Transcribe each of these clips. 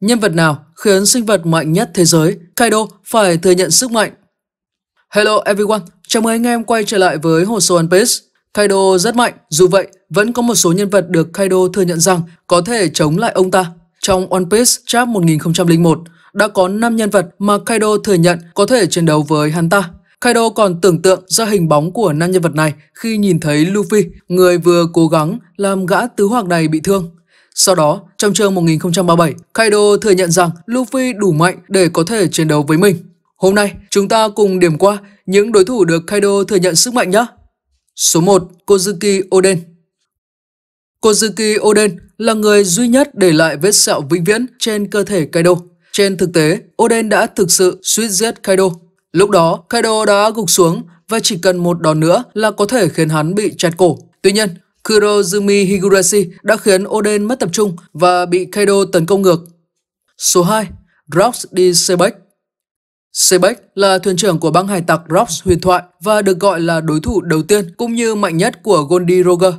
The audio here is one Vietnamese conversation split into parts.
Nhân vật nào khiến sinh vật mạnh nhất thế giới, Kaido phải thừa nhận sức mạnh? Hello everyone, chào mừng anh em quay trở lại với hồ sơ One Piece. Kaido rất mạnh, dù vậy vẫn có một số nhân vật được Kaido thừa nhận rằng có thể chống lại ông ta. Trong One Piece chap 1001, đã có 5 nhân vật mà Kaido thừa nhận có thể chiến đấu với hắn ta. Kaido còn tưởng tượng ra hình bóng của năm nhân vật này khi nhìn thấy Luffy, người vừa cố gắng làm gã tứ hoàng này bị thương. Sau đó, trong chương 1037, Kaido thừa nhận rằng Luffy đủ mạnh để có thể chiến đấu với mình. Hôm nay, chúng ta cùng điểm qua những đối thủ được Kaido thừa nhận sức mạnh nhé. Số 1. Kozuki Oden Kozuki Oden là người duy nhất để lại vết sẹo vĩnh viễn trên cơ thể Kaido. Trên thực tế, Oden đã thực sự suýt giết Kaido. Lúc đó, Kaido đã gục xuống và chỉ cần một đòn nữa là có thể khiến hắn bị chặt cổ. Tuy nhiên, Kurozumi Higurashi đã khiến Oden mất tập trung và bị Kaido tấn công ngược. Số 2. Rocks đi Sebek Sebek là thuyền trưởng của băng hải tặc Rocks huyền thoại và được gọi là đối thủ đầu tiên cũng như mạnh nhất của Goldie Roger.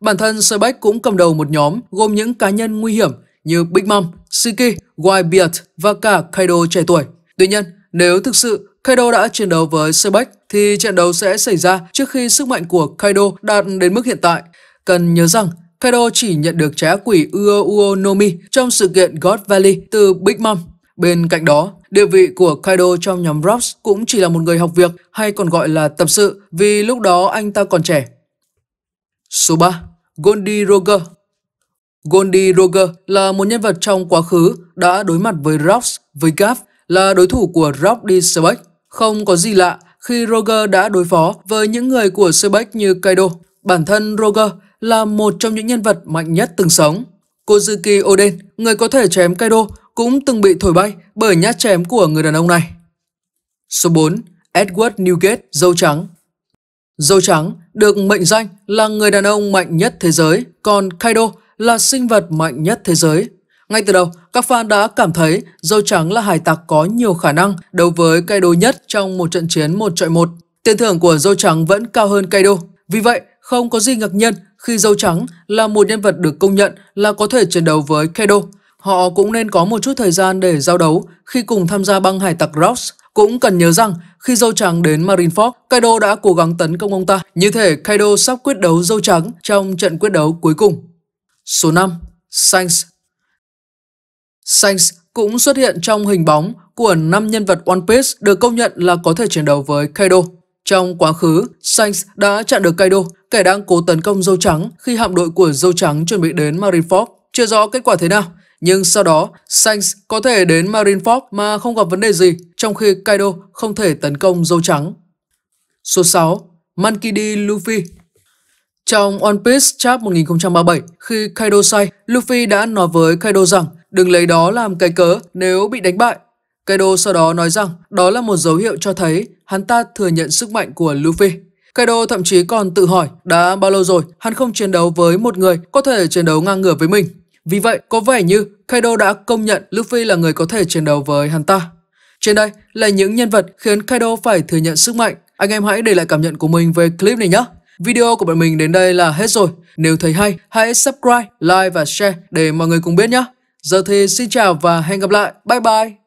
Bản thân Sebek cũng cầm đầu một nhóm gồm những cá nhân nguy hiểm như Big Mom, Siki, White và cả Kaido trẻ tuổi. Tuy nhiên, nếu thực sự Kaido đã chiến đấu với Sebek thì trận đấu sẽ xảy ra trước khi sức mạnh của Kaido đạt đến mức hiện tại Cần nhớ rằng, Kaido chỉ nhận được trái quỷ Uo Uo Nomi trong sự kiện God Valley từ Big Mom. Bên cạnh đó, địa vị của Kaido trong nhóm Robs cũng chỉ là một người học việc hay còn gọi là tập sự vì lúc đó anh ta còn trẻ. Số 3. Goldie Roger Goldie Roger là một nhân vật trong quá khứ đã đối mặt với Robs, với Gav là đối thủ của Rob đi Sebek. Không có gì lạ khi Roger đã đối phó với những người của Sebek như Kaido. Bản thân Roger là một trong những nhân vật mạnh nhất từng sống. Kozuki Oden, người có thể chém Kaido, cũng từng bị thổi bay bởi nhát chém của người đàn ông này. Số 4. Edward Newgate, dâu trắng Dâu trắng được mệnh danh là người đàn ông mạnh nhất thế giới, còn Kaido là sinh vật mạnh nhất thế giới. Ngay từ đầu, các fan đã cảm thấy dâu trắng là hải tặc có nhiều khả năng đấu với Kaido nhất trong một trận chiến một trọi một. Tiền thưởng của dâu trắng vẫn cao hơn Kaido. Vì vậy, không có gì ngạc nhiên khi dâu trắng là một nhân vật được công nhận là có thể chiến đấu với Kaido, họ cũng nên có một chút thời gian để giao đấu khi cùng tham gia băng hải tặc Rocks. Cũng cần nhớ rằng, khi dâu trắng đến Marineford, Kaido đã cố gắng tấn công ông ta. Như thể Kaido sắp quyết đấu dâu trắng trong trận quyết đấu cuối cùng. Số 5. Shanks Shanks cũng xuất hiện trong hình bóng của 5 nhân vật One Piece được công nhận là có thể chiến đấu với Kaido. Trong quá khứ, Sainz đã chặn được Kaido, kẻ đang cố tấn công dâu trắng khi hạm đội của dâu trắng chuẩn bị đến Marineford. Chưa rõ kết quả thế nào, nhưng sau đó Sainz có thể đến Marineford mà không gặp vấn đề gì, trong khi Kaido không thể tấn công dâu trắng. Số 6. D. Luffy Trong One Piece chap 1037, khi Kaido sai, Luffy đã nói với Kaido rằng đừng lấy đó làm cái cớ nếu bị đánh bại. Kaido sau đó nói rằng đó là một dấu hiệu cho thấy hắn ta thừa nhận sức mạnh của Luffy. Kaido thậm chí còn tự hỏi đã bao lâu rồi hắn không chiến đấu với một người có thể chiến đấu ngang ngửa với mình. Vì vậy, có vẻ như Kaido đã công nhận Luffy là người có thể chiến đấu với hắn ta. Trên đây là những nhân vật khiến Kaido phải thừa nhận sức mạnh. Anh em hãy để lại cảm nhận của mình về clip này nhé. Video của bọn mình đến đây là hết rồi. Nếu thấy hay, hãy subscribe, like và share để mọi người cùng biết nhé. Giờ thì xin chào và hẹn gặp lại. Bye bye!